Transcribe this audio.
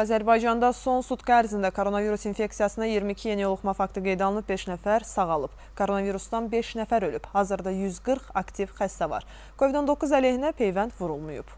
Azərbaycanda son sutqa ərzində koronavirus infeksiyasına 22 yeni yoluxma faktı qeyd alınıb, 5 nəfər sağalıb. Koronavirusdan 5 nəfər ölüb. Hazırda 140 aktiv xəstə var. COVID-19 əleyhinə peyvənd vurulmayıb.